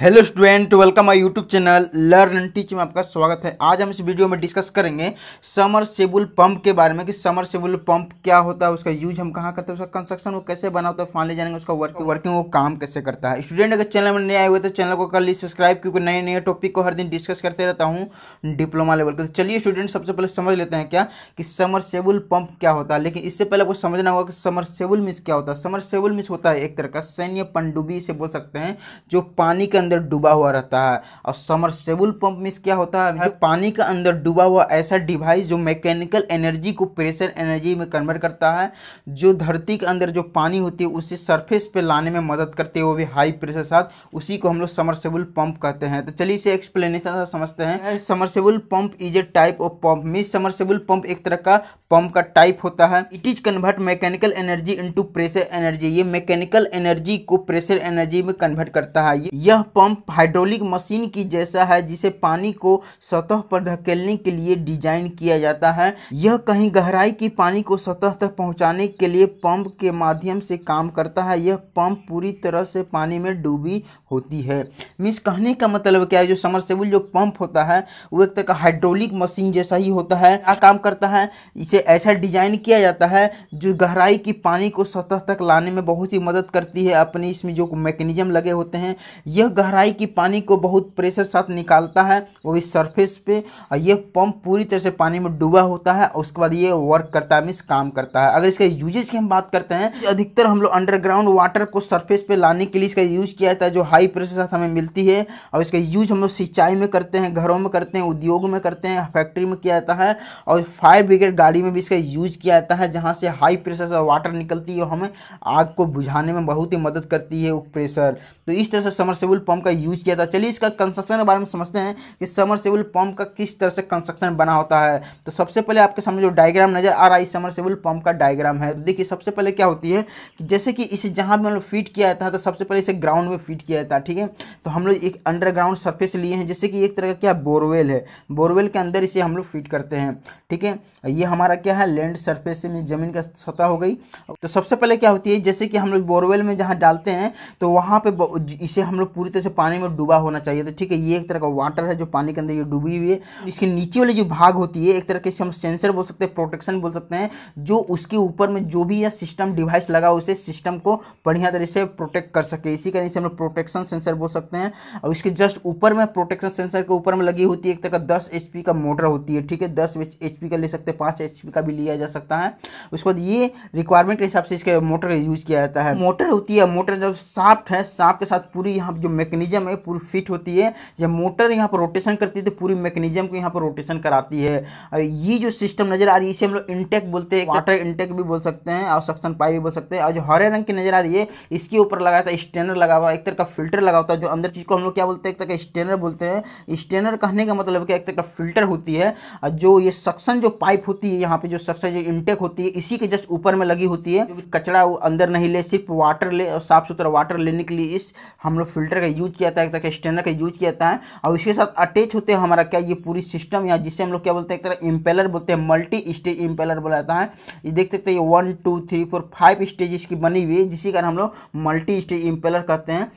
hello student welcome I YouTube channel learn teach में आपका स्वागत है आज हम इस वीडियो में डिस्कस करेंगे समर सेबुल पंप के बारे में कि समर सेबुल पंप क्या होता है उसका यूज हम कहाँ करते हैं उसका कंस्ट्रक्शन वो कैसे बना होता है फाइनली जानेंगे उसका वर्क वर्किंग वो काम कैसे करता है स्टूडेंट अगर चैनल में नए आए हुए तो चैनल को कर ली सब्सक्राइब क्योंकि नए नए टॉपिक को हर दिन डिस्कस करते रहता हूँ डिप्लोमा लेवल का तो चलिए स्टूडेंट सबसे पहले समझ लेते हैं क्या कि समर सेबुल पंप क्या होता है लेकिन इससे पहले आपको समझना होगा कि समर सेबुल मिस क्या होता है समर सेबुल मिस होता है एक तरह का सैन्य पंडुबी से बोल सकते हैं जो पानी का अंदर डूबा हुआ रहता है और समरसेबल पंप मीन्स क्या होता है पानी का अंदर डूबा हुआ ऐसा डिवाइस जो मैकेनिकल एनर्जी को प्रेशर एनर्जी में कन्वर्ट करता है जो धरती के अंदर जो पानी होती है उसे सरफेस पे लाने में मदद करते हुए भी हाई प्रेशर साथ उसी को हम लोग समरसेबल पंप कहते हैं तो चलिए इसे एक्सप्लेनेशन समझते हैं submersible pump is a type of pump means submersible pump एक तरह का पंप का टाइप होता है it is convert mechanical energy into pressure energy ये मैकेनिकल एनर्जी को प्रेशर एनर्जी में कन्वर्ट करता है यह पंप हाइड्रोलिक मशीन की जैसा है जिसे पानी को सतह पर धकेलने के लिए डिजाइन किया जाता है यह कहीं गहराई की पानी को सतह तक पहुंचाने के लिए पंप के माध्यम से काम करता है यह पंप पूरी तरह से पानी में डूबी होती है मिस कहने का मतलब क्या है जो समरसेबल जो पंप होता है वो एक तरह का हाइड्रोलिक मशीन जैसा ही होता है क्या काम करता है इसे ऐसा डिजाइन किया जाता है जो गहराई की पानी को सतह तक लाने में बहुत ही मदद करती है अपने इसमें जो मैकेनिज्म लगे होते हैं यह गहराई की पानी को बहुत प्रेशर साथ निकालता है वो भी सरफेस पे और ये पंप पूरी तरह से पानी में डूबा होता है उसके बाद ये वर्क करता है मीन्स काम करता है अगर इसके यूजेज की हम बात करते हैं तो अधिकतर हम लोग अंडरग्राउंड वाटर को सरफेस पे लाने के लिए इसका यूज किया जाता है जो हाई प्रेशर साथ हमें मिलती है और इसका यूज हम लोग सिंचाई में करते हैं घरों में करते हैं उद्योग में करते हैं फैक्ट्री में किया जाता है और फायर ब्रिगेड गाड़ी में भी इसका यूज किया जाता है जहाँ से हाई प्रेशर से वाटर निकलती है हमें आग को बुझाने में बहुत ही मदद करती है वो प्रेशर तो इस तरह से पंप पंप का यूज किया था चलिए इसका कंस्ट्रक्शन के बारे में समझते हैं कि समरसेबल पंप का किस तरह से कंस्ट्रक्शन बना होता है तो सबसे पहले आपके सामने जो डायग्राम नजर आ रहा है समरसेबल पंप का डायग्राम है तो देखिए सबसे पहले क्या होती है कि जैसे कि इसे जहाँ भी हम लोग फिट किया जाता है तो सबसे पहले इसे ग्राउंड में फिट किया जाता है ठीक है तो हम लोग एक अंडरग्राउंड सर्फेस लिए हैं जैसे कि एक तरह का क्या बोरवेल है बोरवेल के अंदर इसे हम लोग फिट करते हैं ठीक है ये हमारा क्या है लैंड सर्फेस में ज़मीन का सतह हो गई तो सबसे पहले क्या होती है जैसे कि हम लोग बोरवेल में जहाँ डालते हैं तो वहाँ पर इसे हम लोग पूरी तरह से पानी में डूबा होना चाहिए तो ठीक है ये एक तरह का वाटर है जो पानी के अंदर ये डूबी हुई है इसके नीचे वाली जो भाग होती है एक तरह के हम सेंसर बोल सकते हैं प्रोटेक्शन बोल सकते हैं जो उसके ऊपर में जो भी यह सिस्टम डिवाइस लगा उसे सिस्टम को बढ़िया तरीके से प्रोटेक्ट कर सके इसी कारण से हम लोग प्रोटेक्शन सेंसर बोल सकते हैं और इसके जस्ट ऊपर में प्रोटेक्शन सेंसर के ऊपर में लगी होती है एक तरह का दस एच का मोटर होती है ठीक है दस एच का ले सकते हैं पाँच एच का भी लिया जा सकता है उसके बाद ये रिक्वायरमेंट के हिसाब से इसके मोटर का यूज किया जाता है मोटर होती है मोटर जब साफ्ट है साफ के साथ पूरी यहाँ जो मैकेनिज्म है पूरी फिट होती है जब मोटर यहाँ पर रोटेशन करती है तो पूरी मैकेनिज्म को यहाँ पर रोटेशन कराती है ये जो सिस्टम नजर आ रही है इसे हम लोग इंटेक बोलते हैं वाटर इंटेक भी बोल सकते हैं और सक्सन पाइप भी बोल सकते हैं और जो हरे रंग की नजर आ रही है इसके ऊपर लगाया था स्टेनर लगा हुआ एक तरह का फिल्टर लगा होता है जो अंदर चीज़ को हम लोग क्या बोलते हैं एक तरह का स्टेनर बोलते हैं स्टेनर कहने का मतलब क्या एक तरह का फिल्टर होती है जो ये सक्सन जो पाइप होती है यहाँ पे जो सक्सन जो इंटेक होती है इसी के जस्ट ऊपर में लगी होती है कचरा अंदर नहीं ले सिर्फ वाटर ले और साफ सुथरा वाटर लेने के लिए इस हम लोग फिल्टर का यूज यूज किया जाता है एक तरह स्टैंडर का यूज किया जाता है और इसके साथ अटैच होते हैं हमारा क्या ये पूरी सिस्टम यहाँ जिससे हम लोग क्या बोलते हैं एक तरह इम्पेलर बोलते हैं मल्टी स्टेज इम्पेलर बोला जाता है ये देख सकते हैं ये one two three four five stage इसकी बनी हुई है जिसके कारण हम लोग मल्टी स्टेज इम्पेलर कहते हैं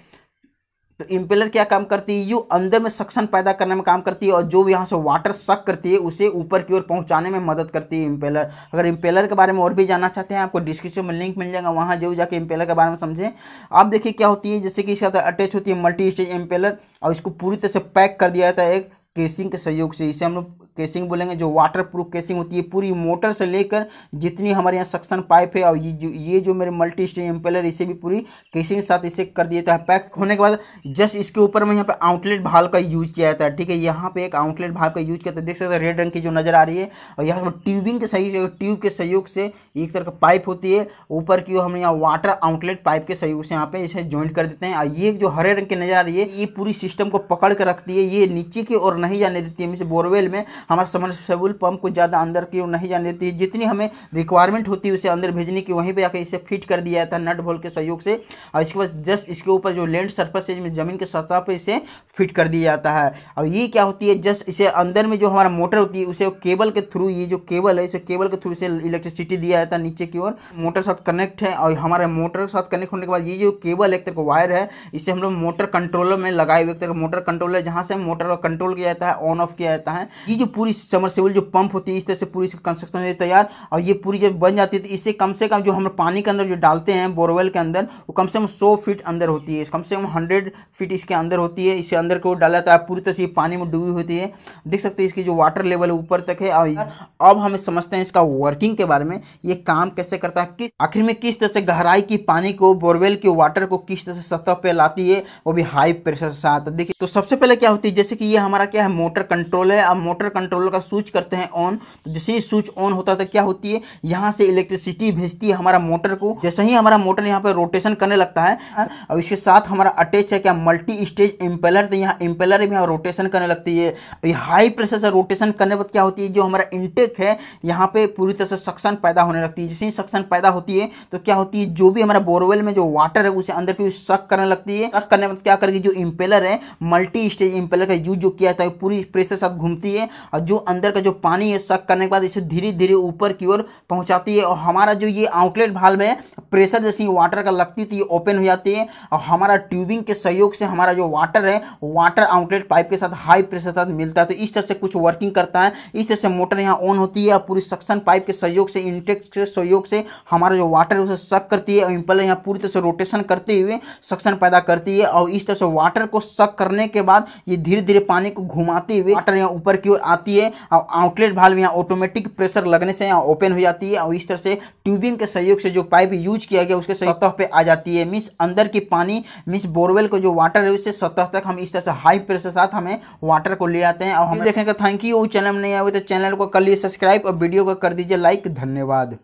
तो इम्पेलर क्या काम करती है यू अंदर में सक्शन पैदा करने में काम करती है और जो भी यहाँ से वाटर सक करती है उसे ऊपर की ओर पहुँचाने में मदद करती है इम्पेलर अगर इम्पेलर के बारे में और भी जानना चाहते हैं आपको डिस्क्रिप्शन में लिंक मिल जाएगा वहाँ जो जाकर इम्पेलर के बारे में समझें आप देखिए क्या होती है जैसे कि इसके साथ अटैच होती है मल्टी स्टेज इम्पेलर और इसको पूरी तरह से पैक कर दिया जाता है एक केसिंग के सहयोग से इसे हम लोग केसिंग बोलेंगे जो वाटर प्रूफ केसिंग होती है पूरी मोटर से लेकर जितनी हमारे यहाँ सक्सन पाइप है और ये जो ये जो मेरे मल्टी स्टेज इंपेलर इसे भी पूरी केसिंग के साथ इसे कर दिया है पैक होने के बाद जस्ट इसके ऊपर में यहाँ पे आउटलेट भाल का यूज किया जाता है ठीक है यहाँ पे एक आउटलेट भाल का यूज किया जाता है देख सकते हैं रेड रंग की जो नजर आ रही है और यहाँ पर ट्यूबिंग के सही से ट्यूब के सहयोग से एक तरह का पाइप होती है ऊपर की हम यहाँ वाटर आउटलेट पाइप के सहयोग से यहाँ पे इसे ज्वाइंट कर देते हैं और ये जो हरे रंग की नजर आ रही है ये पूरी सिस्टम को पकड़ कर रखती है ये नीचे की ओर नहीं जाने देती है इसे बोरवेल में हमारा समरसेबुल पंप को ज़्यादा अंदर की ओर नहीं जाने देती है जितनी हमें रिक्वायरमेंट होती है उसे अंदर भेजने की वहीं पर आकर इसे फिट कर दिया जाता है नट बोल के सहयोग से और इसके बाद जस्ट इसके ऊपर जो लैंड सर्फस है ज़मीन के सतह पर इसे फिट कर दिया जाता है और ये क्या होती है जस्ट इसे अंदर में जो हमारा मोटर होती है उसे केबल के थ्रू ये जो केबल है इसे केबल के थ्रू इसे इलेक्ट्रिसिटी दिया जाता है नीचे की ओर मोटर साथ कनेक्ट है और हमारे मोटर के साथ कनेक्ट होने के बाद ये जो केबल एक तरह का वायर है इसे हम लोग मोटर कंट्रोलर में लगाए हुए एक तरह मोटर कंट्रोलर जहाँ से मोटर का कंट्रोल किया जाता है ऑन ऑफ किया जाता है ये जो पूरी समरसेबल जो पंप होती है इस तरह से पूरी इसकी कंस्ट्रक्शन होती है तैयार और ये पूरी जब बन जाती है तो इससे कम से कम जो हम पानी के अंदर जो डालते हैं बोरवेल के अंदर वो कम से कम सौ फीट अंदर होती है कम से कम हंड्रेड फीट इसके अंदर होती है इसके अंदर को डाला जाता है पूरी तरह से ये पानी में डूबी होती है देख सकते हैं इसकी जो वाटर लेवल ऊपर तक है और अब हमें समझते हैं इसका वर्किंग के बारे में ये काम कैसे करता है किस आखिर में किस तरह से गहराई की पानी को बोरवेल के वाटर को किस तरह से सतह पर लाती है वो भी हाई प्रेशर साथ देखिए तो सबसे पहले क्या होती है जैसे कि ये हमारा क्या है मोटर कंट्रोल है अब मोटर कंट्रोल कंट्रोलर का स्विच करते हैं ऑन तो जैसे ही स्विच ऑन होता है तो क्या होती है यहाँ से इलेक्ट्रिसिटी भेजती है हमारा मोटर को जैसे ही हमारा मोटर यहाँ पर रोटेशन करने लगता है और इसके साथ हमारा अटैच है क्या मल्टी स्टेज इम्पेलर तो यहाँ इम्पेलर भी यहाँ रोटेशन करने लगती है हाई प्रेशर से रोटेशन करने पर क्या होती है जो हमारा इंटेक है यहाँ पर पूरी तरह से सक्सन पैदा होने लगती है जैसे ही सक्सन पैदा होती है तो क्या होती है जो भी हमारा बोरवेल में जो वाटर है उसे अंदर की शक करने लगती है शक करने पर क्या करेगी जो इम्पेलर है मल्टी स्टेज इम्पेलर का यूज जो किया जाता है पूरी प्रेशर साथ घूमती है और जो अंदर का जो पानी है सक करने के बाद इसे धीरे धीरे ऊपर की ओर पहुंचाती है और हमारा जो ये आउटलेट भाल में प्रेशर जैसी वाटर का लगती थी ओपन तो हो जाती है और हमारा ट्यूबिंग के सहयोग से हमारा जो वाटर है वाटर आउटलेट पाइप के साथ हाई प्रेशर साथ मिलता है तो इस तरह से कुछ वर्किंग करता है इस तरह से मोटर यहाँ ऑन होती है और पूरी सक्शन पाइप के सहयोग से इंटेक के सहयोग से हमारा जो वाटर है उसे सक करती है और इम्पल यहाँ पूरी तरह से रोटेशन करते हुए सक्शन पैदा करती है और इस तरह से वाटर को सक करने के बाद ये धीरे धीरे पानी को घुमाते हुए वाटर यहाँ ऊपर की ओर आता जाती है और आउटलेट भाल्व यहाँ ऑटोमेटिक प्रेशर लगने से यहाँ ओपन हो जाती है और इस तरह से ट्यूबिंग के सहयोग से जो पाइप यूज किया गया उसके सतह पर आ जाती है मीन्स अंदर की पानी मीन्स बोरवेल का जो वाटर है उससे सतह तक हम इस तरह से हाई प्रेशर साथ हमें वाटर को ले आते हैं और हम देखेंगे थैंक यू चैनल में नहीं आए तो चैनल को कर लिए सब्सक्राइब और वीडियो को कर दीजिए लाइक धन्यवाद